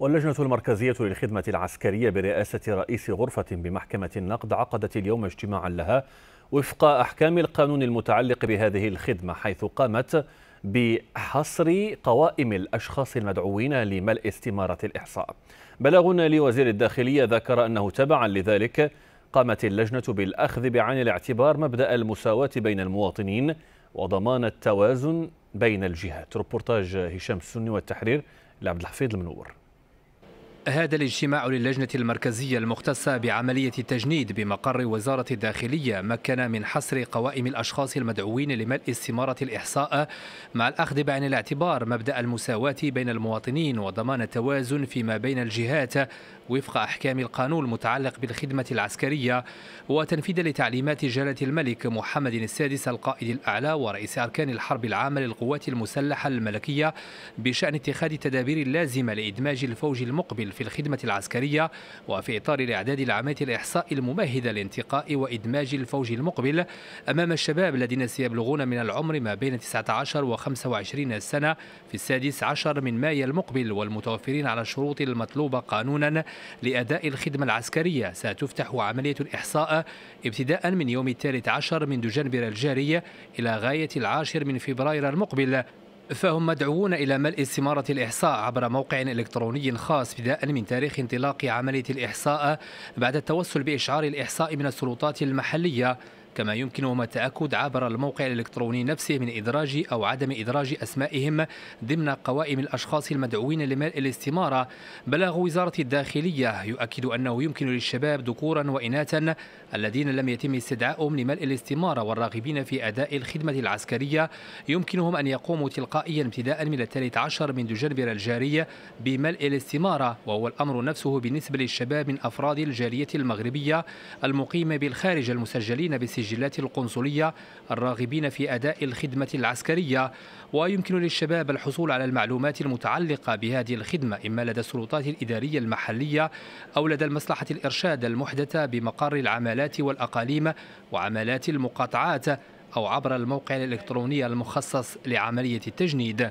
واللجنة المركزية للخدمة العسكرية برئاسة رئيس غرفة بمحكمة النقد عقدت اليوم اجتماعا لها وفق أحكام القانون المتعلق بهذه الخدمة حيث قامت بحصر قوائم الأشخاص المدعوين لملء استمارة الإحصاء بلغنا لوزير الداخلية ذكر أنه تبعا لذلك قامت اللجنة بالأخذ بعين الاعتبار مبدأ المساواة بين المواطنين وضمان التوازن بين الجهات ربورتاج هشام السني والتحرير لعبد الحفيظ المنور هذا الاجتماع للجنة المركزية المختصة بعملية التجنيد بمقر وزارة الداخلية مكن من حصر قوائم الأشخاص المدعوين لملء استمارة الإحصاء مع الأخذ بعين الاعتبار مبدأ المساواة بين المواطنين وضمان التوازن فيما بين الجهات وفق أحكام القانون المتعلق بالخدمة العسكرية وتنفيذا لتعليمات جلالة الملك محمد السادس القائد الأعلى ورئيس أركان الحرب العامة للقوات المسلحة الملكية بشأن اتخاذ التدابير اللازمة لإدماج الفوج المقبل في الخدمة العسكرية وفي إطار الإعداد لعملية الإحصاء الممهدة لانتقاء وإدماج الفوج المقبل أمام الشباب الذين سيبلغون من العمر ما بين 19 و 25 سنة في السادس عشر من مايو المقبل والمتوفرين على الشروط المطلوبة قانونا لأداء الخدمة العسكرية ستفتح عملية الإحصاء ابتداء من يوم الثالث عشر من دجنبر الجاري إلى غاية العاشر من فبراير المقبل فهم مدعوون إلى ملء استمارة الإحصاء عبر موقع إلكتروني خاص بداء من تاريخ انطلاق عملية الإحصاء بعد التوسل بإشعار الإحصاء من السلطات المحلية كما يمكنهم التأكد عبر الموقع الإلكتروني نفسه من إدراج أو عدم إدراج أسمائهم ضمن قوائم الأشخاص المدعوين لملء الاستمارة بلاغ وزارة الداخلية يؤكد أنه يمكن للشباب ذكورا وإناثا الذين لم يتم استدعائهم لملء الاستمارة والراغبين في أداء الخدمة العسكرية يمكنهم أن يقوموا تلقائيا ابتداء من الثالث عشر من دجنبر الجارية بملء الاستمارة وهو الأمر نفسه بالنسبة للشباب من أفراد الجالية المغربية المقيمة بالخارج المسجلين بالسجن السجلات القنصلية الراغبين في أداء الخدمة العسكرية ويمكن للشباب الحصول على المعلومات المتعلقة بهذه الخدمة إما لدى السلطات الإدارية المحلية أو لدى المصلحة الإرشاد المحدثة بمقر العمالات والأقاليم وعمالات المقاطعات أو عبر الموقع الإلكتروني المخصص لعملية التجنيد